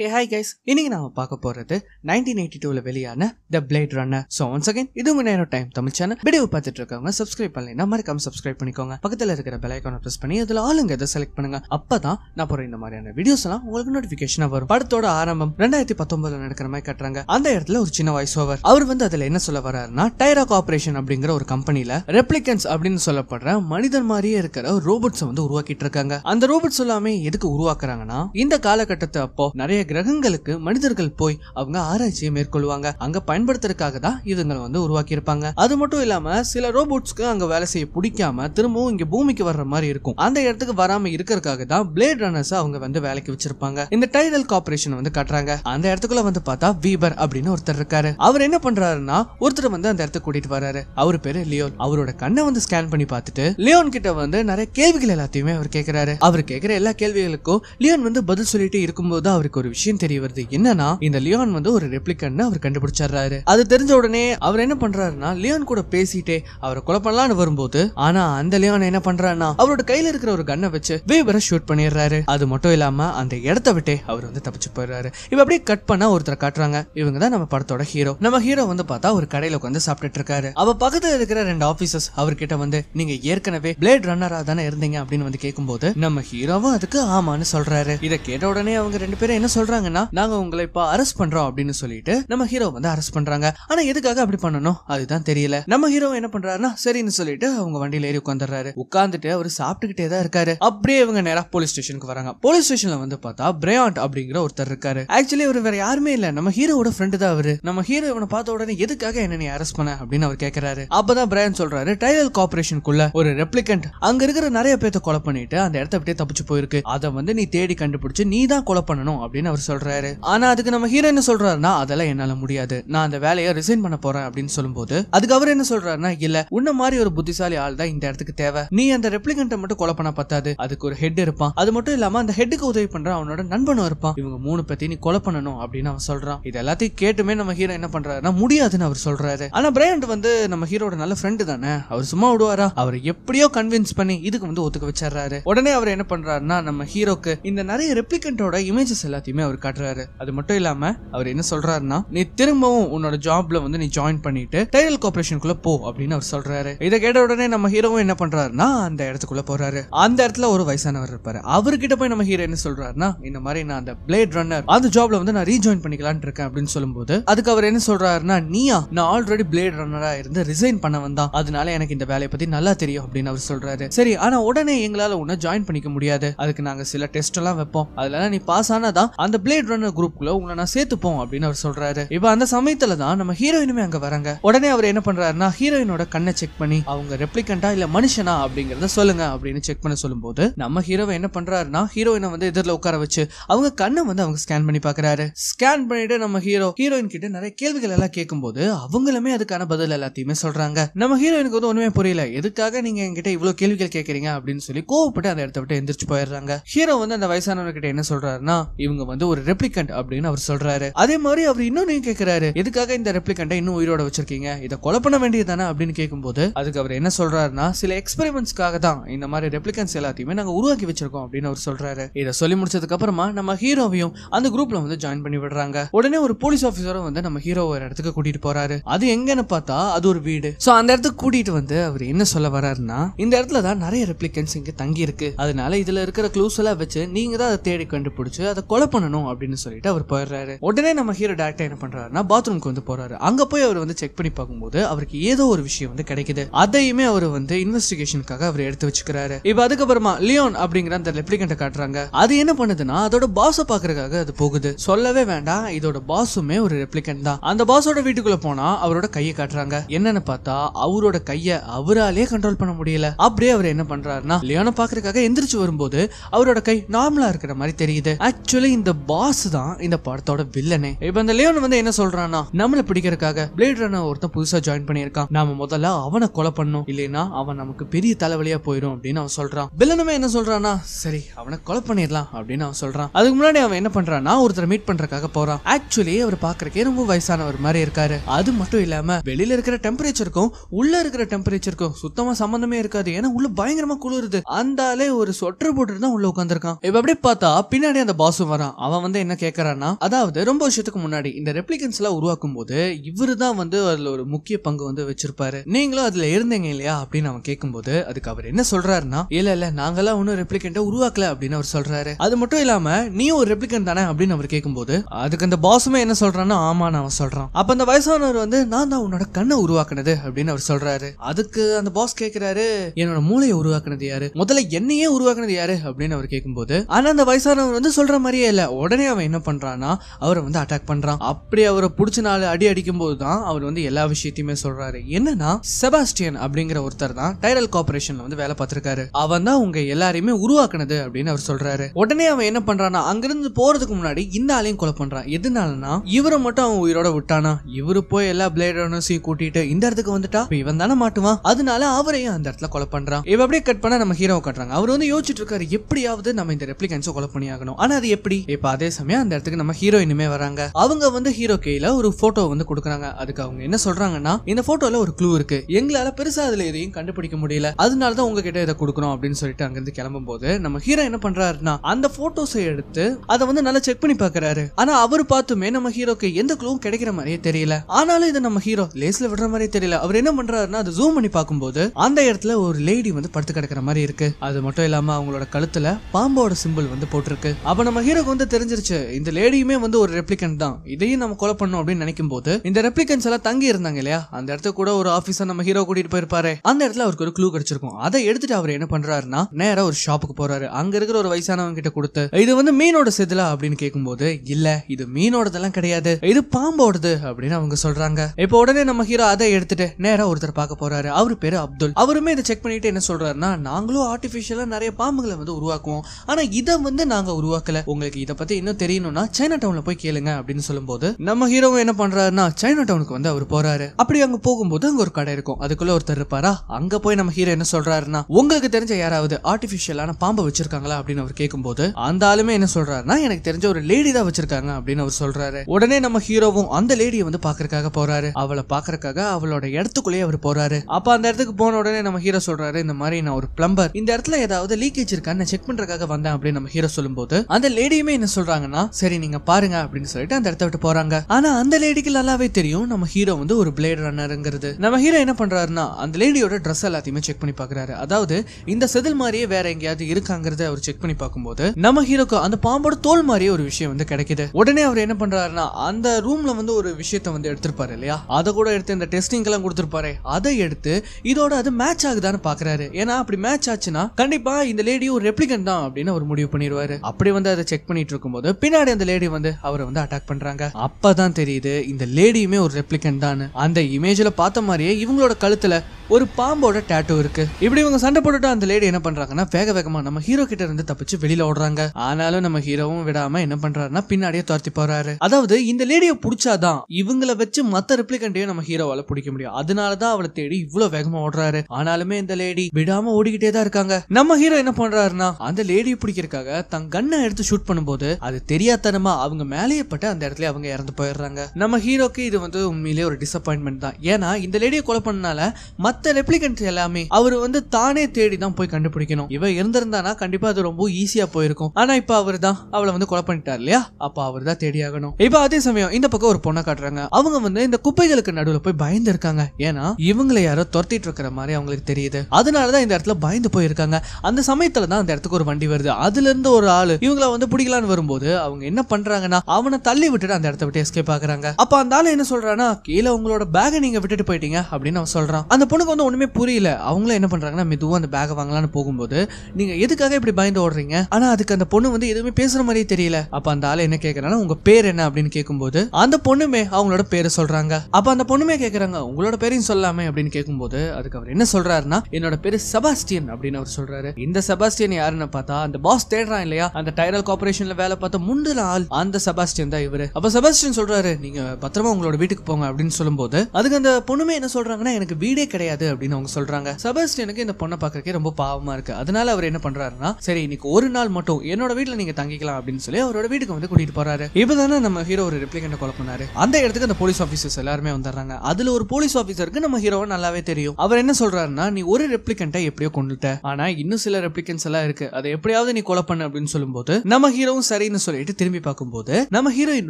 hey hi guys இன்னைக்கு நாம பார்க்க போறது நைன்டீன் எயிட்டி டூல வெளியான the Blade Runner so once again இது நேரம் டைம் தமிழ் சேனல் வீடியோ பார்த்துட்டு இருக்கவங்க சப்ஸ்கிரைப் பண்ணலைன்னா மறக்காம சப்ஸ்கிரைப் பண்ணிக்கோங்க பக்கத்தில் இருக்கிற பெலைக்கான பிரஸ் பண்ணி அதில் ஆளுங்க இதை செலக்ட் பண்ணுங்க அப்பதான் நான் போற இந்த மாதிரியான வீடியோஸ் எல்லாம் உங்களுக்கு நோட்டிஃபிகேஷனாக வரும் படத்தோட ஆரம்பம் ரெண்டாயிரத்தி பத்தொன்பதுல நடக்கிற மாதிரி கட்டுறாங்க அந்த இடத்துல ஒரு சின்ன வாய்ஸ் ஓவர் அவர் வந்து அதில் என்ன சொல்ல வர்றாருன்னா டைரா கார்பரேஷன் அப்படிங்கிற ஒரு கம்பெனியில ரெப்ளிகன்ஸ் அப்படின்னு சொல்லப்படுற மனிதன் மாதிரியே இருக்கிற ரோபோட்ஸ் வந்து உருவாக்கிட்டு இருக்காங்க அந்த ரோபோட்ஸ் எல்லாமே எதுக்கு உருவாக்குறாங்கன்னா இந்த காலகட்டத்தை அப்போ நிறைய கிரகங்களுக்கு மனிதர்கள் போய் அவங்க ஆராய்ச்சியை மேற்கொள்வாங்க அங்க பயன்படுத்துறதுக்காக தான் இதுங்களை வந்து உருவாக்கி இருப்பாங்க அது மட்டும் இல்லாம சில ரோபோட்ஸ்க்கு அங்க வேலை செய்ய பிடிக்காம திரும்பவும் இங்க பூமிக்கு வர்ற மாதிரி இருக்கும் அந்த இடத்துக்கு வராம இருக்கிறதுக்காக தான் பிளேட் ரன்னர்ஸ் அவங்க வந்து வேலைக்கு வச்சிருப்பாங்க இந்த டைடல் கார்பரேஷன் வந்து கட்டுறாங்க அந்த இடத்துக்குள்ள வந்து பார்த்தா வீபர் அப்படின்னு ஒருத்தர் இருக்காரு அவர் என்ன பண்றாருன்னா ஒருத்தர் வந்து அந்த இடத்துக்கு கூட்டிட்டு வர்றாரு அவர் பேரு லியோன் அவரோட கண்ணை வந்து ஸ்கேன் பண்ணி பார்த்துட்டு லியோன் கிட்ட வந்து நிறைய கேள்விகள் எல்லாத்தையுமே அவர் கேட்கிறாரு அவர் கேட்கிற எல்லா கேள்விகளுக்கும் லியோன் வந்து பதில் சொல்லிட்டு இருக்கும்போது அவருக்கு ஒரு விஷயம் தெரிய வருது என்னன்னா இந்த லியோன் வந்து ஒரு ரெப்ளிகன் அவர் கண்டுபிடிச்சாரு அது தெரிஞ்ச உடனே அவர் என்ன பண்றாருன்னா லியோன் கூட பேசிட்டே அவரை கொலை பண்ணலாம்னு வரும்போது ஆனா அந்த லியோன் என்ன பண்றாருன்னா அவரோட கையில இருக்கிற ஒரு கண்ணை வச்சு வேபரை ஷூட் பண்ணிடுறாரு அது மட்டும் இல்லாம அந்த இடத்த விட்டே அவர் வந்து தப்பிச்சு போயிடுறாரு இப்ப அப்படியே கட் பண்ணா ஒருத்தர் காட்டுறாங்க இவங்க தான் நம்ம படத்தோட ஹீரோ நம்ம ஹீரோ வந்து பார்த்தா ஒரு கடையில உட்காந்து சாப்பிட்டுட்டு இருக்காரு அவ பக்கத்துல இருக்கிற ரெண்டு ஆபீசர்ஸ் அவர்கிட்ட வந்து நீங்க ஏற்கனவே பிளேட் ரன்னரா தானே இருந்தீங்க அப்படின்னு வந்து கேட்கும்போது நம்ம ஹீரோவும் அதுக்கு ஆமான்னு சொல்றாரு இதை கேட்ட உடனே அவங்க ரெண்டு பேரும் என்ன சொல்றாங்க சொல்றாங்கன்னா நாங்க உங்களை இப்ப அரெஸ்ட் பண்றோம் அப்படின்னு சொல்லிட்டு நம்ம ஹீரோ வந்து அரெஸ்ட் பண்றாங்க ஆனா எதுக்காக அப்படி பண்ணணும் அதுதான் தெரியல நம்ம ஹீரோ என்ன பண்றாருன்னா சரின்னு சொல்லிட்டு அவங்க வண்டியில ஏறி உட்காந்துறாரு உட்காந்துட்டு அவர் சாப்பிட்டுக்கிட்டே தான் இருக்காரு அப்படியே இவங்க நேரா போலீஸ் ஸ்டேஷனுக்கு வராங்க போலீஸ் ஸ்டேஷன்ல வந்து பார்த்தா பிரேயாண்ட் அப்படிங்கிற ஒருத்தர் இருக்காரு ஆக்சுவலி அவர் வேற யாருமே இல்ல நம்ம ஹீரோட ஃப்ரெண்டு தான் அவரு நம்ம ஹீரோ இவனை பார்த்த உடனே எதுக்காக என்ன நீ அரெஸ்ட் பண்ண அப்படின்னு அவர் கேட்கிறாரு அப்பதான் பிரையன் சொல்றாரு டைலர் கார்பரேஷனுக்குள்ள ஒரு ரெப்ளிகண்ட் அங்க இருக்கிற நிறைய பேர்த்த கொலை பண்ணிட்டு அந்த இடத்த விட்டே தப்பிச்சு போயிருக்கு அதை வந்து நீ தேடி கண்டுபிடிச்சு நீ தான் கொலை பண்ணணும் அப்படின்னு அவர் சொல்றாரு ஆனா அதுக்கு நம்ம ஹீரோ என்ன சொல்றாருன்னா அதெல்லாம் என்னால முடியாது நான் அந்த வேலையை ரிசைன் பண்ண போறேன் அப்படின்னு சொல்லும்போது அதுக்கு அவர் என்ன சொல்றாருன்னா இல்ல உன்ன மாதிரி ஒரு புத்திசாலி ஆள் தான் இந்த இடத்துக்கு தேவை நீ அந்த ரெப்ளிகண்ட்டை மட்டும் கொலை பண்ண பத்தாது அதுக்கு ஒரு ஹெட் இருப்பான் அது மட்டும் இல்லாம அந்த ஹெட்டுக்கு உதவி பண்ற அவனோட நண்பனும் இருப்பான் இவங்க மூணு பத்தி நீ கொலை பண்ணணும் அப்படின்னு அவன் சொல்றான் இது எல்லாத்தையும் கேட்டுமே நம்ம ஹீரோ என்ன பண்றாருன்னா முடியாதுன்னு அவர் சொல்றாரு ஆனா பிரையண்ட் வந்து நம்ம ஹீரோட நல்ல ஃப்ரெண்டு தானே அவர் சும்மா விடுவாரா அவர் எப்படியோ கன்வின்ஸ் பண்ணி இதுக்கு வந்து ஒத்துக்க வச்சிடுறாரு உடனே அவர் என்ன பண்றாருன்னா நம்ம ஹீரோக்கு இந்த நிறைய ரெப்ளிகண்டோட இமேஜஸ் எல்லாத்தையுமே அப்படின்னு அவர் காட்டுறாரு அது மட்டும் இல்லாம அவர் என்ன சொல்றாருன்னா நீ திரும்பவும் உன்னோட ஜாப்ல வந்து நீ ஜாயின் பண்ணிட்டு டைரல் கார்பரேஷனுக்குள்ள போ அப்படின்னு அவர் சொல்றாரு இதை கேட்ட உடனே நம்ம ஹீரோவும் என்ன பண்றாருன்னா அந்த இடத்துக்குள்ள போறாரு அந்த இடத்துல ஒரு வயசானவர் இருப்பாரு அவர்கிட்ட போய் நம்ம ஹீரோ என்ன சொல்றாருன்னா இந்த மாதிரி நான் அந்த பிளேட் ரன்னர் அந்த ஜாப்ல வந்து நான் ரீஜாயின் பண்ணிக்கலான் இருக்கேன் அப்படின்னு சொல்லும்போது அதுக்கு அவர் என்ன சொல்றாருன்னா நீயா நான் ஆல்ரெடி பிளேட் ரன்னரா இருந்து ரிசைன் பண்ண வந்தான் அதனால எனக்கு இந்த வேலையை பத்தி நல்லா தெரியும் அப்படின்னு அவர் சொல்றாரு சரி ஆனா உடனே எங்களால உன்னை ஜாயின் பண்ணிக்க முடியாது அதுக்கு நாங்க சில டெஸ்ட் எல்லாம் வைப்போம் அதுல நீ பாஸ் ஆனாதான் அந்த அந்த பிளேட் ரன்னர் குரூப்குள்ள உங்களை நான் சேர்த்துப்போம் அப்படின்னு அவர் சொல்றாரு இப்ப அந்த சமயத்துல தான் நம்ம ஹீரோயினுமே அங்க வராங்க உடனே அவர் என்ன பண்றாருன்னா ஹீரோயினோட கண்ணை செக் பண்ணி அவங்க ரெப்ளிகண்டா இல்ல மனுஷனா அப்படிங்கறத சொல்லுங்க அப்படின்னு செக் பண்ண சொல்லும்போது நம்ம ஹீரோவை என்ன பண்றாருன்னா ஹீரோயினை வந்து எதிரில் உட்கார வச்சு அவங்க கண்ணை வந்து அவங்க ஸ்கேன் பண்ணி பாக்குறாரு ஸ்கேன் பண்ணிட்டு நம்ம ஹீரோ ஹீரோயின் கிட்ட நிறைய கேள்விகள் எல்லாம் கேட்கும்போது அவங்களுமே அதுக்கான பதில் எல்லாத்தையுமே சொல்றாங்க நம்ம ஹீரோயினுக்கு வந்து ஒண்ணுமே புரியல எதுக்காக நீங்க என்கிட்ட இவ்வளவு கேள்விகள் கேட்கறீங்க அப்படின்னு சொல்லி கோவப்பட்டு அந்த இடத்த விட்டு எந்திரிச்சு போயிடுறாங்க ஹீரோ வந்து அந்த வயசானவர்கிட்ட என்ன சொல்றாருன்னா இவங்க வந்து வந்து ஒரு ரெப்ளிகண்ட் அப்படின்னு அவர் சொல்றாரு அதே மாதிரி அவர் இன்னொன்னு கேக்குறாரு எதுக்காக இந்த ரெப்ளிகண்டை இன்னும் உயிரோட வச்சிருக்கீங்க இதை கொலை பண்ண வேண்டியது தானே அப்படின்னு கேட்கும்போது அதுக்கு அவர் என்ன சொல்றாருன்னா சில எக்ஸ்பெரிமெண்ட்ஸ்க்காக தான் இந்த மாதிரி ரெப்ளிகன்ஸ் எல்லாத்தையுமே நாங்க உருவாக்கி வச்சிருக்கோம் அப்படின்னு அவர் சொல்றாரு இதை சொல்லி முடிச்சதுக்கு அப்புறமா நம்ம ஹீரோவையும் அந்த குரூப்ல வந்து ஜாயின் பண்ணி விடுறாங்க உடனே ஒரு போலீஸ் ஆஃபீஸரும் வந்து நம்ம ஹீரோ ஒரு இடத்துக்கு கூட்டிட்டு போறாரு அது எங்கன்னு பார்த்தா அது ஒரு வீடு சோ அந்த இடத்துக்கு கூட்டிட்டு வந்து அவர் என்ன சொல்ல வர்றாருன்னா இந்த இடத்துல தான் நிறைய ரெப்ளிகன்ஸ் இங்க தங்கி இருக்கு அதனால இதுல இருக்கிற க்ளூஸ் எல்லாம் வச்சு நீங்க தான் அதை தேடி கண்டுபிடிச்சு அதை கொலை பண்ண பண்ணணும் அப்படின்னு சொல்லிட்டு அவர் போயிடுறாரு உடனே நம்ம ஹீரோ டேரக்டர் என்ன பண்றாருன்னா பாத்ரூம்க்கு வந்து போறாரு அங்க போய் அவர் வந்து செக் பண்ணி பார்க்கும்போது அவருக்கு ஏதோ ஒரு விஷயம் வந்து கிடைக்குது அதையுமே அவர் வந்து இன்வெஸ்டிகேஷனுக்காக அவர் எடுத்து வச்சுக்கிறாரு இப்ப அதுக்கப்புறமா லியோன் அப்படிங்கிற அந்த ரெப்ளிகண்ட்டை காட்டுறாங்க அது என்ன பண்ணுதுன்னா அதோட பாஸை பாக்குறதுக்காக அது போகுது சொல்லவே வேண்டாம் இதோட பாசுமே ஒரு ரெப்ளிகண்ட் தான் அந்த பாஸோட வீட்டுக்குள்ள போனா அவரோட கையை காட்டுறாங்க என்னன்னு பார்த்தா அவரோட கைய அவராலே கண்ட்ரோல் பண்ண முடியல அப்படியே அவர் என்ன பண்றாருன்னா லியோனை பாக்குறதுக்காக எந்திரிச்சு வரும்போது அவரோட கை நார்மலா இருக்கிற மாதிரி தெரியுது ஆக்சுவலி இந்த பாஸ் தான் இந்த படத்தோட வில்லனே இப்போ இந்த லியோன் வந்து என்ன சொல்றான்னா நம்மள பிடிக்கிறதுக்காக பிளேட் ரன்னர் ஒருத்தன் புதுசா ஜாயின் பண்ணியிருக்கான் நாம முதல்ல அவனை கொலை பண்ணும் இல்லையா அவன் நமக்கு பெரிய தலைவலியா போயிடும் அப்படின்னு அவன் சொல்றான் வில்லனுமே என்ன சொல்றான்னா சரி அவனை கொலை பண்ணிடலாம் அப்படின்னு அவன் சொல்றான் அதுக்கு முன்னாடி அவன் என்ன பண்றான்னா ஒருத்தரை மீட் பண்றதுக்காக போறான் ஆக்சுவலி அவர் பாக்குறக்கே ரொம்ப வயசானவர் மாதிரி இருக்காரு அது மட்டும் இல்லாம வெளியில இருக்கிற டெம்பரேச்சருக்கும் உள்ள இருக்கிற டெம்பரேச்சருக்கும் சுத்தமா சம்பந்தமே இருக்காது ஏன்னா உள்ள பயங்கரமா குளிருது அந்த ஒரு சொட்டர் போட்டு தான் உள்ள உட்காந்துருக்கான் இப்ப அப்படியே பார்த்தா பின்னாடி அந்த பாசும் வரான் அவன் வந்து என்ன கேட்கறான்னா அதாவது ரொம்ப வருஷத்துக்கு முன்னாடி இந்த ரெப்ளிகன்ஸ் எல்லாம் உருவாக்கும் போது இவரு தான் வந்து அதுல ஒரு முக்கிய பங்கு வந்து வச்சிருப்பாரு நீங்களும் அதுல இருந்தீங்க இல்லையா அப்படின்னு அவன் கேட்கும்போது அதுக்கு அவர் என்ன சொல்றாருன்னா இல்ல இல்ல நாங்கெல்லாம் ஒன்னும் ரெப்ளிகண்ட உருவாக்கல அப்படின்னு அவர் சொல்றாரு அது மட்டும் இல்லாம நீ ஒரு ரெப்ளிகன் தானே அப்படின்னு அவர் கேட்கும்போது அதுக்கு அந்த பாஸுமே என்ன சொல்றான்னா ஆமா நான் அவன் சொல்றான் அப்ப அந்த வயசானவர் வந்து நான் தான் உன்னோட கண்ணை உருவாக்குனது அப்படின்னு அவர் சொல்றாரு அதுக்கு அந்த பாஸ் கேக்குறாரு என்னோட மூளையை உருவாக்குனது யாரு முதல்ல என்னையே உருவாக்குனது யாரு அப்படின்னு அவர் கேட்கும்போது ஆனா அந்த வயசானவர் வந்து சொல்ற மாதிரியே இல்ல உடனே அவன் என்ன பண்ணுறான்னா அவரை வந்து அட்டாக் பண்ணுறான் அப்படி அவரை பிடிச்ச நாள் அடி அடிக்கும் போது தான் அவர் வந்து எல்லா விஷயத்தையுமே சொல்கிறாரு என்னன்னா செபாஸ்டியன் அப்படிங்கிற ஒருத்தர் தான் டைரல் கார்பரேஷன்ல வந்து வேலை பார்த்துருக்காரு அவன் தான் உங்க எல்லாரையுமே உருவாக்குனது அப்படின்னு அவர் சொல்றாரு உடனே அவன் என்ன பண்றான்னா அங்கிருந்து போறதுக்கு முன்னாடி இந்த ஆளையும் கொலை பண்றான் எதுனாலனா இவரை மட்டும் அவன் உயிரோட விட்டானா இவரு போய் எல்லா பிளேடர்ஸையும் கூட்டிட்டு இந்த இடத்துக்கு வந்துட்டா இவன் தானே மாட்டுவான் அதனால அவரையும் அந்த இடத்துல கொலை பண்றான் இவ அப்படியே கட் பண்ணா நம்ம ஹீரோ கட்டுறாங்க அவர் வந்து யோசிச்சுட்டு இருக்காரு எப்படியாவது நம்ம இந்த ரெப்ளிகன்ஸை கொலை பண்ணி ஆகணும் ஆனா அது எப்படி இப்போ அதே சமயம் அந்த இடத்துக்கு நம்ம ஹீரோயினுமே வராங்க அவங்க வந்து ஹீரோ கையில ஒரு போட்டோ வந்து கொடுக்குறாங்க அதுக்கு அவங்க என்ன சொல்றாங்கன்னா இந்த போட்டோல ஒரு க்ளூ இருக்கு எங்களால பெருசா அதுல எதையும் கண்டுபிடிக்க முடியல அதனாலதான் உங்ககிட்ட இதை கொடுக்கணும் அப்படின்னு சொல்லிட்டு அங்கிருந்து கிளம்பும் போது நம்ம ஹீரோ என்ன பண்றாருன்னா அந்த போட்டோஸை எடுத்து அதை வந்து நல்லா செக் பண்ணி பாக்குறாரு ஆனா அவர் பார்த்துமே நம்ம ஹீரோக்கு எந்த க்ளூவும் கிடைக்கிற மாதிரியே தெரியல ஆனாலும் இதை நம்ம ஹீரோ லேஸ்ல விடுற மாதிரியே தெரியல அவர் என்ன பண்றாருன்னா அதை ஜூம் பண்ணி பார்க்கும்போது அந்த இடத்துல ஒரு லேடி வந்து படுத்து கிடக்கிற மாதிரி இருக்கு அது மட்டும் இல்லாம அவங்களோட கழுத்துல பாம்போட சிம்பிள் வந்து போட்டிருக்கு அப்ப நம்ம ஹீரோக்கு வந்து தெரிஞ்சிருச்சு இந்த லேடியுமே வந்து ஒரு ரெப்ளிகன் தான் இதையும் நம்ம கொலை பண்ணோம் அப்படின்னு நினைக்கும் போது இந்த ரெப்ளிகன்ஸ் எல்லாம் தங்கி இருந்தாங்க இல்லையா அந்த இடத்த கூட ஒரு ஆஃபீஸர் நம்ம ஹீரோ கூட்டிட்டு போயிருப்பாரு அந்த இடத்துல அவருக்கு ஒரு க்ளூ கிடைச்சிருக்கும் அதை எடுத்துட்டு அவர் என்ன பண்றாருன்னா நேரா ஒரு ஷாப்புக்கு போறாரு அங்க இருக்கிற ஒரு வயசானவங்க கிட்ட கொடுத்து இது வந்து மீனோட செதுலா அப்படின்னு கேட்கும்போது இல்ல இது மீனோடதெல்லாம் கிடையாது இது பாம்போடது அப்படின்னு அவங்க சொல்றாங்க இப்போ உடனே நம்ம ஹீரோ அதை எடுத்துட்டு நேரா ஒருத்தர் பார்க்க போறாரு அவர் பேரு அப்துல் அவருமே இதை செக் பண்ணிட்டு என்ன சொல்றாருன்னா நாங்களும் ஆர்டிபிஷியலா நிறைய பாம்புகளை வந்து உருவாக்குவோம் ஆனா இதை வந்து நாங்க உருவாக்கல உங்களுக்கு இதை பத்தி இன்னும் தெரியணும்னா சைனா டவுன்ல போய் கேளுங்க அப்படின்னு சொல்லும்போது நம்ம ஹீரோ என்ன பண்றாருன்னா சைனா டவுனுக்கு வந்து அவர் போறாரு அப்படி அங்க போகும்போது அங்க ஒரு கடை இருக்கும் அதுக்குள்ள ஒருத்தர் இருப்பாரா அங்க போய் நம்ம ஹீரோ என்ன சொல்றாருன்னா உங்களுக்கு தெரிஞ்ச யாராவது ஆர்டிபிஷியலான பாம்பை வச்சிருக்காங்களா அப்படின்னு அவர் கேட்கும்போது அந்த ஆளுமே என்ன சொல்றாருன்னா எனக்கு தெரிஞ்ச ஒரு லேடி தான் வச்சிருக்காங்க அப்படின்னு அவர் சொல்றாரு உடனே நம்ம ஹீரோவும் அந்த லேடியை வந்து பாக்குறதுக்காக போறாரு அவளை பாக்குறதுக்காக அவளோட இடத்துக்குள்ளேயே அவர் போறாரு அப்ப அந்த இடத்துக்கு போன உடனே நம்ம ஹீரோ சொல்றாரு இந்த மாதிரி நான் ஒரு பிளம்பர் இந்த இடத்துல ஏதாவது லீக்கேஜ் இருக்கான்னு செக் பண்றதுக்காக வந்தேன் அப்படின்னு நம்ம ஹீரோ சொல்லும்போது அந்த லேடியுமே என்ன சொல்றாங்கன்னா சரி நீங்க பாருங்க அப்படின்னு சொல்லிட்டு அந்த இடத்த விட்டு போறாங்க ஆனா அந்த லேடிக்கு நல்லாவே தெரியும் நம்ம ஹீரோ வந்து ஒரு பிளேட் ரன்னருங்கிறது நம்ம ஹீரோ என்ன பண்றாருன்னா அந்த லேடியோட ட்ரெஸ் எல்லாத்தையுமே செக் பண்ணி பாக்குறாரு அதாவது இந்த செதில் மாதிரியே வேற எங்கேயாவது இருக்காங்கிறத அவர் செக் பண்ணி பார்க்கும்போது நம்ம ஹீரோக்கு அந்த பாம்போட தோல் மாதிரியே ஒரு விஷயம் வந்து கிடைக்குது உடனே அவர் என்ன பண்றாருன்னா அந்த ரூம்ல வந்து ஒரு விஷயத்த வந்து எடுத்திருப்பாரு இல்லையா அதை கூட எடுத்து இந்த டெஸ்டிங் எல்லாம் கொடுத்திருப்பாரு அதை எடுத்து இதோட அது மேட்ச் ஆகுதான்னு பாக்குறாரு ஏன்னா அப்படி மேட்ச் ஆச்சுன்னா கண்டிப்பா இந்த லேடி ஒரு ரெப்ளிகன் தான் அப்படின்னு அவர் முடிவு பண்ணிடுவாரு அப்படி வந்து அதை செக் பண்ணிட்டு இருக்கும்போது பின்னாடி அந்த லேடி வந்து அவரை வந்து அட்டாக் பண்றாங்க அப்பதான் தெரியுது இந்த லேடியுமே ஒரு ரெப்ளிகன் தான் அந்த இமேஜ்ல பார்த்த மாதிரியே இவங்களோட கழுத்துல ஒரு பாம்போட டேட்டோ இருக்கு இப்படி இவங்க சண்டை போட்டுட்டு அந்த லேடி என்ன பண்றாங்கன்னா வேக வேகமா நம்ம ஹீரோ கிட்ட இருந்து தப்பிச்சு வெளியில ஓடுறாங்க ஆனாலும் நம்ம ஹீரோவும் விடாம என்ன பண்றாருன்னா பின்னாடியே துரத்தி போறாரு அதாவது இந்த லேடியை பிடிச்சாதான் இவங்களை வச்சு மத்த ரெப்ளிகண்டையும் நம்ம ஹீரோவால பிடிக்க முடியும் அதனாலதான் அவளை தேடி இவ்வளவு வேகமா ஓடுறாரு ஆனாலுமே இந்த லேடி விடாம ஓடிக்கிட்டே தான் இருக்காங்க நம்ம ஹீரோ என்ன பண்றாருன்னா அந்த லேடியை பிடிக்கிறதுக்காக தன் கண்ணை எடுத்து ஷூட் பண்ணும்போது போது அது தெரியாதனமா அவங்க மேலேயே பட்டு அந்த இடத்துல அவங்க இறந்து போயிடுறாங்க நம்ம ஹீரோக்கு இது வந்து உண்மையிலேயே ஒரு டிசப்பாயின்மெண்ட் தான் ஏன்னா இந்த லேடியை கொலை பண்ணனால மத்த ரெப்ளிகன்ஸ் எல்லாமே அவர் வந்து தானே தேடி தான் போய் கண்டுபிடிக்கணும் இவ இருந்திருந்தானா கண்டிப்பா அது ரொம்ப ஈஸியா போயிருக்கும் ஆனா இப்ப அவர் தான் அவளை வந்து கொலை பண்ணிட்டார் இல்லையா அப்ப அவர் தான் தேடி ஆகணும் இப்ப அதே சமயம் இந்த பக்கம் ஒரு பொண்ணை காட்டுறாங்க அவங்க வந்து இந்த குப்பைகளுக்கு நடுவில் போய் பயந்து இருக்காங்க ஏன்னா இவங்களை யாரோ துரத்திட்டு இருக்கிற மாதிரி அவங்களுக்கு தெரியுது அதனாலதான் இந்த இடத்துல பயந்து போயிருக்காங்க அந்த சமயத்துல தான் அந்த இடத்துக்கு ஒரு வண்டி வருது அதுல இருந்து ஒரு ஆள் இவங்களை வந்து பிடிக்கலான்னு வரும்போது அவங்க என்ன பண்றாங்கன்னா அவனை தள்ளி விட்டுட்டு அந்த இடத்த விட்டு எஸ்கேப் ஆகுறாங்க அப்ப அந்த ஆள் என்ன சொல்றான்னா கீழே உங்களோட பேக நீங்க விட்டுட்டு போயிட்டீங்க அப்படின்னு அவன் சொல்றான் அந்த பொண்ணுக்கு வந்து ஒண்ணுமே புரியல அவங்களும் என்ன பண்றாங்கன்னா மெதுவா அந்த பேக வாங்கலாம்னு போகும்போது நீங்க எதுக்காக இப்படி பயந்து ஓடுறீங்க ஆனா அதுக்கு அந்த பொண்ணு வந்து எதுவுமே பேசுற மாதிரியே தெரியல அப்ப அந்த ஆள் என்ன கேக்குறான்னா உங்க பேர் என்ன அப்படின்னு கேட்கும்போது அந்த பொண்ணுமே அவங்களோட பேரை சொல்றாங்க அப்ப அந்த பொண்ணுமே கேக்குறாங்க உங்களோட பேரையும் சொல்லாமே அப்படின்னு கேட்கும்போது அதுக்கு அவர் என்ன சொல்றாருன்னா என்னோட பேரு செபாஸ்டியன் அப்படின்னு அவர் சொல்றாரு இந்த செபாஸ்டியன் யாருன்னு பார்த்தா அந்த பாஸ் தேடுறான் இல்லையா அந்த டைரல் கார்பரேஷன்ல வேலை பார்த்த முந்தில ஆள் அந்த செபாஸ்டியன் தான் இவரு அப்ப செபாஸ்டியன் சொல்றாரு நீங்க பத்திரமா உங்களோட வீட்டுக்கு போங்க அப்படின்னு சொல்லும்போது அதுக்கு அந்த பொண்ணுமே என்ன சொல்றாங்கன்னா எனக்கு வீடே கிடையாது அப்படின்னு அவங்க சொல்றாங்க செபாஸ்டியனுக்கு இந்த பொண்ணை பாக்குறக்கே ரொம்ப பாவமா இருக்கு அதனால அவர் என்ன பண்றாருன்னா சரி இன்னைக்கு ஒரு நாள் மட்டும் என்னோட வீட்டுல நீங்க தங்கிக்கலாம் அப்படின்னு சொல்லி அவரோட வீட்டுக்கு வந்து கூட்டிட்டு போறாரு இப்பதானே நம்ம ஹீரோ ஒரு ரெப்ளிகண்ட் கொலை பண்ணாரு அந்த இடத்துக்கு அந்த போலீஸ் ஆபீசர்ஸ் எல்லாருமே வந்துடுறாங்க அதுல ஒரு போலீஸ் ஆபீசருக்கு நம்ம ஹீரோவை நல்லாவே தெரியும் அவர் என்ன சொல்றாருன்னா நீ ஒரு ரெப்ளிகண்டை எப்படியோ கொண்டுட்ட ஆனா இன்னும் சில ரெப்ளிகன்ஸ் எல்லாம் இருக்கு அதை எப்படியாவது நீ கொலை பண்ண அப்படின்னு சொல்லும்போது நம்ம ஹீரோவும் சரின்னு சொல்லிட்டு திரும்பி பார்க்கும்போது நம்ம ஹீரோயின்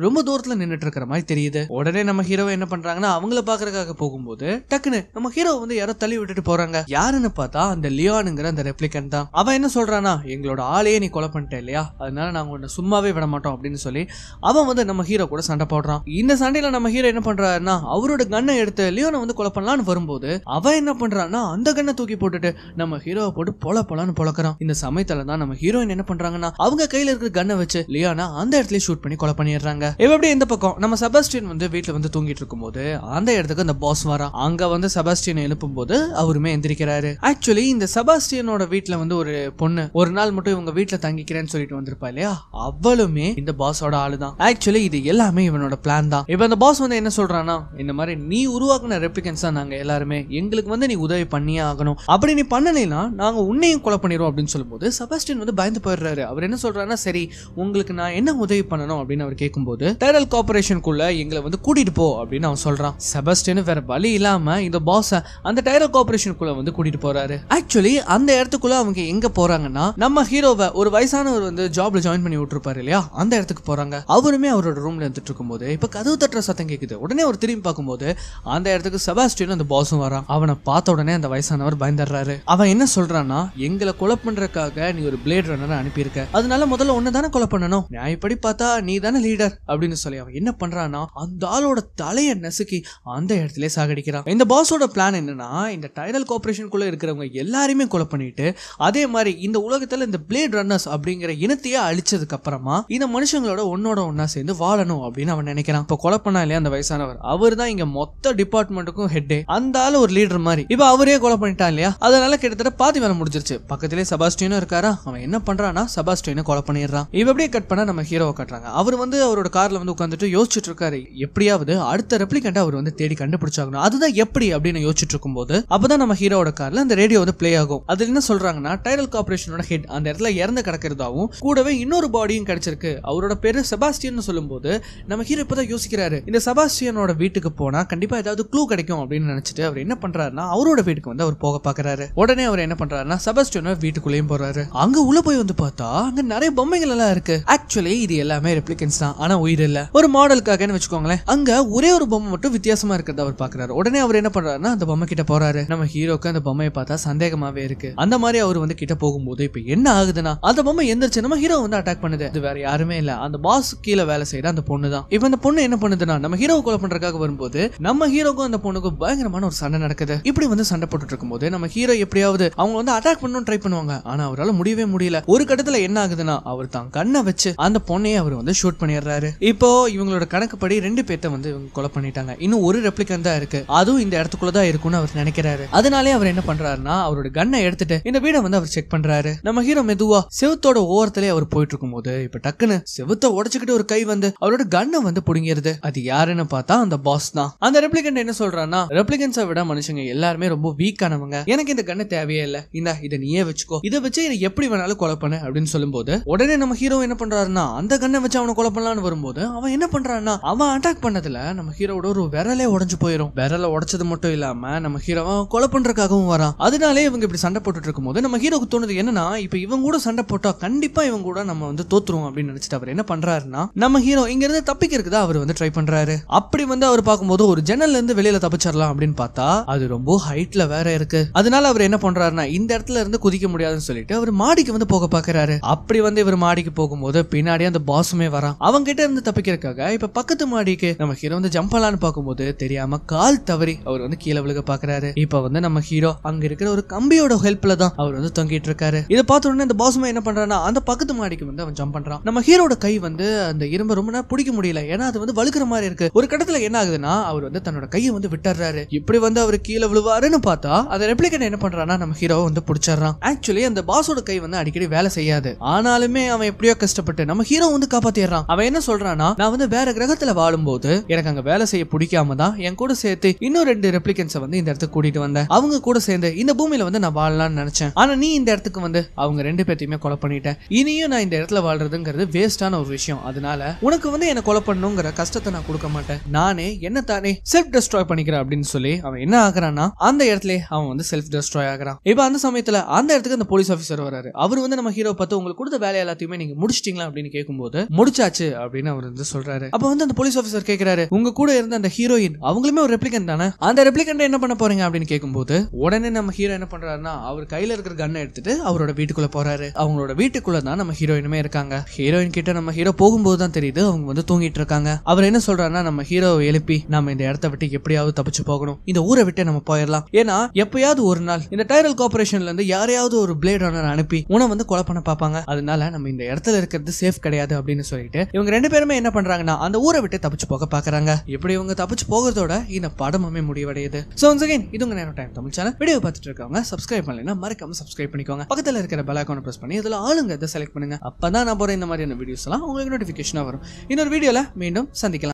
ரொம்ப தூரத்துல நின்றுட்டு இருக்கிற மாதிரி தெரியுது உடனே நம்ம ஹீரோ என்ன பண்றாங்கன்னா அவங்கள பாக்குறதுக்காக போகும்போது டக்குன்னு நம்ம ஹீரோ வந்து யாரோ தள்ளி விட்டுட்டு போறாங்க யாருன்னு பார்த்தா அந்த லியானுங்கிற அந்த ரெப்ளிகன் தான் அவன் என்ன சொல்றானா எங்களோட ஆளையே நீ கொலை பண்ணிட்ட இல்லையா அதனால நாங்க உன்னை சும்மாவே விட மாட்டோம் அப்படின்னு சொல்லி அவன் வந்து நம்ம ஹீரோ கூட சண்டை போடுறான் இந்த சண்டையில நம்ம ஹீரோ என்ன பண்றாருன்னா அவரோட கண்ணை எடுத்து லியோனை வந்து கொலை பண்ணலான்னு வரும்போது அவன் என்ன பண்றான்னா அந்த கண்ணை தூக்கி போட்டுட்டு நம்ம ஹீரோவை போட்டு பொல பொலன்னு பொழக்கிறான் இந்த சமயத்துல தான் நம்ம ஹீரோயின் என்ன பண்றாங்கன்னா அவங்க கையில இருக்கிற கண்ணை வச்சு வச்சு லியோனா அந்த இடத்துல ஷூட் பண்ணி கொலை பண்ணிடுறாங்க இவ எப்படி இந்த பக்கம் நம்ம செபஸ்டியன் வந்து வீட்டுல வந்து தூங்கிட்டு இருக்கும் போது அந்த இடத்துக்கு அந்த பாஸ் வரா அங்க வந்து செபாஸ்டியன் எழுப்பும் போது அவருமே எந்திரிக்கிறாரு ஆக்சுவலி இந்த செபாஸ்டியனோட வீட்டுல வந்து ஒரு பொண்ணு ஒரு நாள் மட்டும் இவங்க வீட்டுல தங்கிக்கிறேன்னு சொல்லிட்டு வந்திருப்பா இல்லையா அவளுமே இந்த பாஸோட ஆளுதான் ஆக்சுவலி இது எல்லாமே இவனோட பிளான் தான் இப்ப அந்த பாஸ் வந்து என்ன சொல்றானா இந்த மாதிரி நீ உருவாக்குன ரெப்ளிகன்ஸ் தான் நாங்க எல்லாருமே எங்களுக்கு வந்து நீ உதவி பண்ணியே ஆகணும் அப்படி நீ பண்ணலைன்னா நாங்க உன்னையும் கொலை பண்ணிடுவோம் அப்படின்னு சொல்லும்போது செபாஸ்டியன் வந்து பயந்து போயிடுறாரு அவர் என்ன சொல்றாருன்னா சரி உங்களுக்கு நான் என்ன உதவி பண்ணணும் அப்படின்னு அவர் கேட்கும்போது டெரல் கார்பரேஷனுக்குள்ள எங்களை வந்து கூட்டிட்டு போ அப்படின்னு அவன் சொல்றான் செபஸ்டின் வேற வழி இல்லாம இந்த பாஸ அந்த டைரல் கார்பரேஷனுக்குள்ள வந்து கூட்டிட்டு போறாரு ஆக்சுவலி அந்த இடத்துக்குள்ள அவங்க எங்க போறாங்கன்னா நம்ம ஹீரோவை ஒரு வயசானவர் வந்து ஜாப்ல ஜாயின் பண்ணி விட்டுருப்பாரு இல்லையா அந்த இடத்துக்கு போறாங்க அவருமே அவரோட ரூம்ல இருந்துட்டு இருக்கும்போது இப்ப கதவு தட்டுற சத்தம் கேக்குது உடனே அவர் திரும்பி பார்க்கும்போது அந்த இடத்துக்கு செபாஸ்டின் அந்த பாஸும் வரான் அவனை பார்த்த உடனே அந்த வயசானவர் பயந்துடுறாரு அவன் என்ன சொல்றான்னா எங்களை கொலை பண்றதுக்காக நீ ஒரு பிளேட் ரன்னரை அனுப்பியிருக்க அதனால முதல்ல ஒன்னு தானே கொலை பண்ணணும் நியாயப்படி பார்த்தா நீ தானே லீடர் அப்படின்னு சொல்லி அவன் என்ன பண்றான்னா அந்த ஆளோட தலையை நசுக்கி அந்த இடத்துல சாகடிக்கிறான் இந்த பாஸோட பிளான் என்னன்னா இந்த டைடல் கார்பரேஷனுக்குள்ள இருக்கிறவங்க எல்லாருமே கொலை பண்ணிட்டு அதே மாதிரி இந்த உலகத்துல இந்த பிளேட் ரன்னர்ஸ் அப்படிங்கிற இனத்தையே அழிச்சதுக்கு அப்புறமா இந்த மனுஷங்களோட ஒன்னோட ஒன்னா சேர்ந்து வாழணும் அப்படின்னு அவன் நினைக்கிறான் இப்ப கொலை பண்ணா இல்லையா அந்த வயசானவர் அவர் தான் இங்க மொத்த டிபார்ட்மெண்ட்டுக்கும் ஹெட்டே அந்த ஆள் ஒரு லீடர் மாதிரி இப்ப அவரே கொலை பண்ணிட்டான் இல்லையா அதனால கிட்டத்தட்ட பாதி வேலை முடிஞ்சிருச்சு பக்கத்திலே சபாஸ்டினும் இருக்காரா அவன் என்ன பண்றான்னா சபாஸ்டினை கொலை பண்ணிடுறான் இவ எப்படி அப்படியே கட் பண்ணால் நம்ம ஹீரோவை காட்டுறாங்க அவர் வந்து அவரோட காரில் வந்து உட்காந்துட்டு யோசிச்சுட்டு இருக்காரு எப்படியாவது அடுத்த ரெப்ளிகண்ட் அவர் வந்து தேடி கண்டுபிடிச்சாகணும் அதுதான் எப்படி அப்படின்னு யோசிச்சுட்டு இருக்கும்போது அப்பதான் நம்ம ஹீரோட கார்ல அந்த ரேடியோ வந்து பிளே ஆகும் அதுல என்ன சொல்றாங்கன்னா டைரல் கார்பரேஷனோட ஹெட் அந்த இடத்துல இறந்து கிடக்கிறதாவும் கூடவே இன்னொரு பாடியும் கிடைச்சிருக்கு அவரோட பேரு செபாஸ்டியன் சொல்லும்போது நம்ம ஹீரோ இப்பதான் யோசிக்கிறாரு இந்த செபாஸ்டியனோட வீட்டுக்கு போனா கண்டிப்பா ஏதாவது க்ளூ கிடைக்கும் அப்படின்னு நினைச்சிட்டு அவர் என்ன பண்றாருன்னா அவரோட வீட்டுக்கு வந்து அவர் போக பாக்குறாரு உடனே அவர் என்ன பண்றாருன்னா செபாஸ்டியனோட வீட்டுக்குள்ளேயும் போறாரு அங்க உள்ள போய் வந்து பார்த்தா அங்க நிறைய பொம்மைகள் எல்லாம் இருக்கு இருக்கு ஆக்சுவலி இது எல்லாமே ரெப்ளிகன்ஸ் தான் ஆனா உயிர் இல்ல ஒரு மாடலுக்காக வச்சுக்கோங்களேன் அங்க ஒரே ஒரு பொம்மை மட்டும் வித்தியாசமா இருக்கிறத அவர் பாக்குறாரு உடனே அவர் என்ன பண்றாருன்னா அந்த பொம்மை கிட்ட போறாரு நம்ம ஹீரோக்கு அந்த பொம்மையை பார்த்தா சந்தேகமாவே இருக்கு அந்த மாதிரி அவர் வந்து கிட்ட போகும்போது இப்ப என்ன ஆகுதுன்னா அந்த பொம்மை எந்திரிச்சு நம்ம ஹீரோ வந்து அட்டாக் பண்ணுது அது வேற யாருமே இல்ல அந்த பாஸ் கீழே வேலை செய்யற அந்த பொண்ணு தான் இப்ப அந்த பொண்ணு என்ன பண்ணுதுன்னா நம்ம ஹீரோ கொலை பண்றதுக்காக வரும்போது நம்ம ஹீரோக்கும் அந்த பொண்ணுக்கும் பயங்கரமான ஒரு சண்டை நடக்குது இப்படி வந்து சண்டை போட்டுட்டு இருக்கும்போது நம்ம ஹீரோ எப்படியாவது அவங்க வந்து அட்டாக் பண்ணணும் ட்ரை பண்ணுவாங்க ஆனா அவரால் முடியவே முடியல ஒரு கட்டத்துல என்ன ஆகுதுன்னா அவர் தான் கண் பொண்ணை வச்சு அந்த பொண்ணையே அவர் வந்து ஷூட் பண்ணிடுறாரு இப்போ இவங்களோட கணக்குப்படி ரெண்டு பேர்த்த வந்து இவங்க கொலை பண்ணிட்டாங்க இன்னும் ஒரு ரெப்ளிகன் தான் இருக்கு அதுவும் இந்த இடத்துக்குள்ள தான் இருக்கும்னு அவர் நினைக்கிறாரு அதனாலே அவர் என்ன பண்றாருன்னா அவரோட கண்ணை எடுத்துட்டு இந்த வீடை வந்து அவர் செக் பண்றாரு நம்ம ஹீரோ மெதுவா செவத்தோட ஓரத்திலே அவர் போயிட்டு இருக்கும் போது இப்ப டக்குன்னு செவத்தை உடச்சுக்கிட்டு ஒரு கை வந்து அவரோட கண்ணை வந்து புடுங்கிருது அது யாருன்னு பார்த்தா அந்த பாஸ் தான் அந்த ரெப்ளிகன் என்ன சொல்றான்னா ரெப்ளிகன்ஸை விட மனுஷங்க எல்லாருமே ரொம்ப வீக்கானவங்க எனக்கு இந்த கண்ணை தேவையே இல்லை இந்த இதை நீயே வச்சுக்கோ இதை வச்சு இதை எப்படி வேணாலும் கொலை பண்ண அப்படின்னு போது உடனே நம்ம ஹீரோ என்ன பண்றாருன்னா அந்த கண்ணை வச்சு அவனை கொலை பண்ணலான்னு வரும்போது அவன் என்ன பண்றான்னா அவன் அட்டாக் பண்ணதுல நம்ம ஹீரோட ஒரு விரலே உடஞ்சு போயிடும் விரலை உடச்சது மட்டும் இல்லாம நம்ம ஹீரோ கொலை பண்றதுக்காகவும் வரான் அதனாலே இவங்க இப்படி சண்டை போட்டுட்டு இருக்கும்போது நம்ம ஹீரோக்கு தோணுது என்னன்னா இப்ப இவங்க கூட சண்டை போட்டா கண்டிப்பா இவங்க கூட நம்ம வந்து தோத்துருவோம் அப்படின்னு நினைச்சிட்டு அவர் என்ன பண்றாருன்னா நம்ம ஹீரோ இங்க இருந்து தப்பிக்கிறதுக்கு தான் அவர் வந்து ட்ரை பண்றாரு அப்படி வந்து அவர் பார்க்கும்போது ஒரு ஜன்னல்ல இருந்து வெளியில தப்பிச்சிடலாம் அப்படின்னு பார்த்தா அது ரொம்ப ஹைட்ல வேற இருக்கு அதனால அவர் என்ன பண்றாருன்னா இந்த இடத்துல இருந்து குதிக்க முடியாதுன்னு சொல்லிட்டு அவர் மாடிக்கு வந்து போக பாக்குறாரு அப்படி வந்து இவர் மாடிக்கு போகும் போகும்போது பின்னாடி அந்த பாசுமே வரான் அவங்க கிட்ட இருந்து தப்பிக்கிறதுக்காக இப்ப பக்கத்து மாடிக்கு நம்ம ஹீரோ வந்து ஜம்ப் ஆலான்னு பார்க்கும்போது தெரியாம கால் தவறி அவர் வந்து கீழே விழுக பாக்குறாரு இப்ப வந்து நம்ம ஹீரோ அங்க இருக்கிற ஒரு கம்பியோட ஹெல்ப்ல தான் அவர் வந்து தொங்கிட்டு இருக்காரு இதை பார்த்த உடனே இந்த பாஸ்மே என்ன பண்றான்னா அந்த பக்கத்து மாடிக்கு வந்து அவன் ஜம்ப் பண்றான் நம்ம ஹீரோட கை வந்து அந்த இரும்ப ரொம்ப நேரம் பிடிக்க முடியல ஏன்னா அது வந்து வழுக்கிற மாதிரி இருக்கு ஒரு கட்டத்துல என்ன ஆகுதுன்னா அவர் வந்து தன்னோட கையை வந்து விட்டுறாரு இப்படி வந்து அவர் கீழே விழுவாருன்னு பார்த்தா அந்த ரெப்ளிகன் என்ன பண்றான்னா நம்ம ஹீரோவை வந்து பிடிச்சிடுறான் ஆக்சுவலி அந்த பாஸோட கை வந்து அடிக்கடி வேலை செய்யாது ஆனாலுமே அவன் எப்படியோ கஷ்டப்பட்டு நம்ம ஹீரோ வந்து காப்பாத்திடுறான் அவன் என்ன சொல்றான்னா நான் வந்து வேற கிரகத்துல வாழும்போது எனக்கு அங்க வேலை செய்ய பிடிக்காம தான் என் கூட சேர்த்து இன்னும் ரெண்டு ரெப்ளிகன்ஸை வந்து இந்த இடத்துக்கு கூட்டிட்டு வந்தேன் அவங்க கூட சேர்ந்து இந்த பூமியில வந்து நான் வாழலாம்னு நினைச்சேன் ஆனா நீ இந்த இடத்துக்கு வந்து அவங்க ரெண்டு பேர்த்தையுமே கொலை பண்ணிட்டேன் இனியும் நான் இந்த இடத்துல வாழ்றதுங்கிறது வேஸ்டான ஒரு விஷயம் அதனால உனக்கு வந்து என்ன கொலை பண்ணுங்கிற கஷ்டத்தை நான் கொடுக்க மாட்டேன் நானே என்ன தானே செல்ஃப் டெஸ்ட்ராய் பண்ணிக்கிறேன் அப்படின்னு சொல்லி அவன் என்ன ஆகுறான்னா அந்த இடத்துல அவன் வந்து செல்ஃப் டெஸ்ட்ராய் ஆகிறான் இப்போ அந்த சமயத்துல அந்த இடத்துக்கு அந்த போலீஸ் ஆஃபீஸர் வராரு அவர் வந்து நம்ம ஹீரோ பார்த்து உங்களுக்கு கொடுத்த வேலை எல்லாத்தையுமே நீங்க முடிச்சு முடிச்சிட்டிங்களா அப்படின்னு கேட்கும்போது முடிச்சாச்சு அப்படின்னு அவர் வந்து சொல்றாரு அப்ப வந்து அந்த போலீஸ் ஆஃபீஸர் கேட்கிறாரு உங்க கூட இருந்த அந்த ஹீரோயின் அவங்களுமே ஒரு ரெப்ளிகன் தானே அந்த ரெப்ளிகன் என்ன பண்ண போறீங்க அப்படின்னு கேட்கும்போது உடனே நம்ம ஹீரோ என்ன பண்றாருன்னா அவர் கையில இருக்கிற கன்னை எடுத்துட்டு அவரோட வீட்டுக்குள்ள போறாரு அவங்களோட வீட்டுக்குள்ள தான் நம்ம ஹீரோயினுமே இருக்காங்க ஹீரோயின் கிட்ட நம்ம ஹீரோ போகும்போது தான் தெரியுது அவங்க வந்து தூங்கிட்டு இருக்காங்க அவர் என்ன சொல்றாருன்னா நம்ம ஹீரோ எழுப்பி நம்ம இந்த இடத்த விட்டு எப்படியாவது தப்பிச்சு போகணும் இந்த ஊரை விட்டு நம்ம போயிடலாம் ஏன்னா எப்பயாவது ஒரு நாள் இந்த டைரல் கார்பரேஷன்ல இருந்து யாரையாவது ஒரு பிளேட் ரன்னர் அனுப்பி உன வந்து கொலை பண்ண பார்ப்பாங்க அதனால நம்ம இந்த இடத்துல இருக்கிறது சேஃப் கிடையாது அப்படின்னு சொல்லிட்டு இவங்க ரெண்டு பேருமே என்ன பண்றாங்கன்னா அந்த ஊரை விட்டு தப்பிச்சு போக பாக்குறாங்க இப்படி இவங்க தப்பிச்சு போகிறதோட இந்த படமுமே முடிவடையுது சோ ஒன்ஸ் அகைன் இது உங்க நேரம் டைம் தமிழ் சேனல் வீடியோ பார்த்துட்டு இருக்கவங்க சப்ஸ்கிரைப் பண்ணலாம் மறக்காம சப்ஸ்கிரைப் பண்ணிக்கோங்க பக்கத்தில் இருக்கிற பெல் ஐக்கான பிரஸ் பண்ணி இதுல ஆளுங்க இதை செலக்ட் பண்ணுங்க அப்பதான் நான் போற இந்த மாதிரியான வீடியோஸ் எல்லாம் உங்களுக்கு நோட்டிபிகேஷனா வரும் இன்னொரு வீடியோல மீண்டும் சந்திக்கலாம்